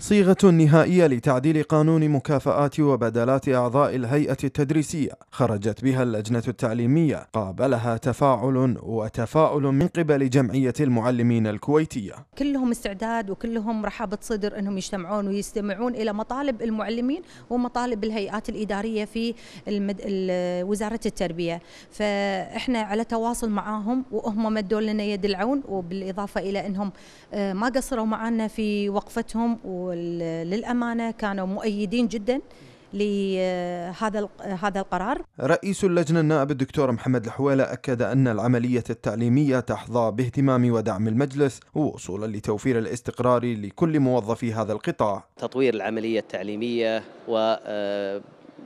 صيغة نهائية لتعديل قانون مكافآت وبدلات أعضاء الهيئة التدريسية خرجت بها اللجنة التعليمية قابلها تفاعل وتفاؤل من قبل جمعية المعلمين الكويتية كلهم استعداد وكلهم رحابة صدر أنهم يجتمعون ويستمعون إلى مطالب المعلمين ومطالب الهيئات الإدارية في المد... وزارة التربية فإحنا على تواصل معاهم وهم مدوا لنا يد العون وبالإضافة إلى أنهم آه، ما قصروا معنا في وقفتهم و وللامانه كانوا مؤيدين جدا لهذا هذا القرار رئيس اللجنة النائب الدكتور محمد الحويلة أكد أن العملية التعليمية تحظى باهتمام ودعم المجلس وصولا لتوفير الاستقرار لكل موظفي هذا القطاع تطوير العملية التعليمية و آه،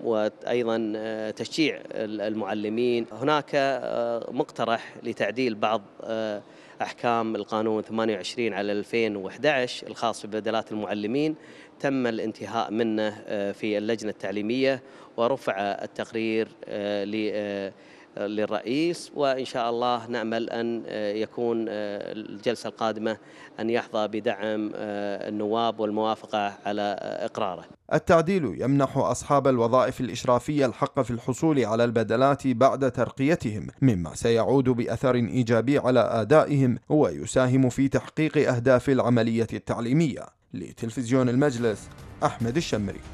وايضا آه، تشجيع المعلمين هناك آه، مقترح لتعديل بعض آه، احكام القانون 28 على 2011 الخاص ببدلات المعلمين تم الانتهاء منه في اللجنه التعليميه ورفع التقرير للرئيس وإن شاء الله نأمل أن آه، يكون آه، الجلسة القادمة أن يحظى بدعم آه، النواب والموافقة على إقراره التعديل يمنح أصحاب الوظائف الإشرافية الحق في الحصول على البدلات بعد ترقيتهم مما سيعود بأثر إيجابي على أدائهم ويساهم في تحقيق أهداف العملية التعليمية لتلفزيون المجلس أحمد الشمري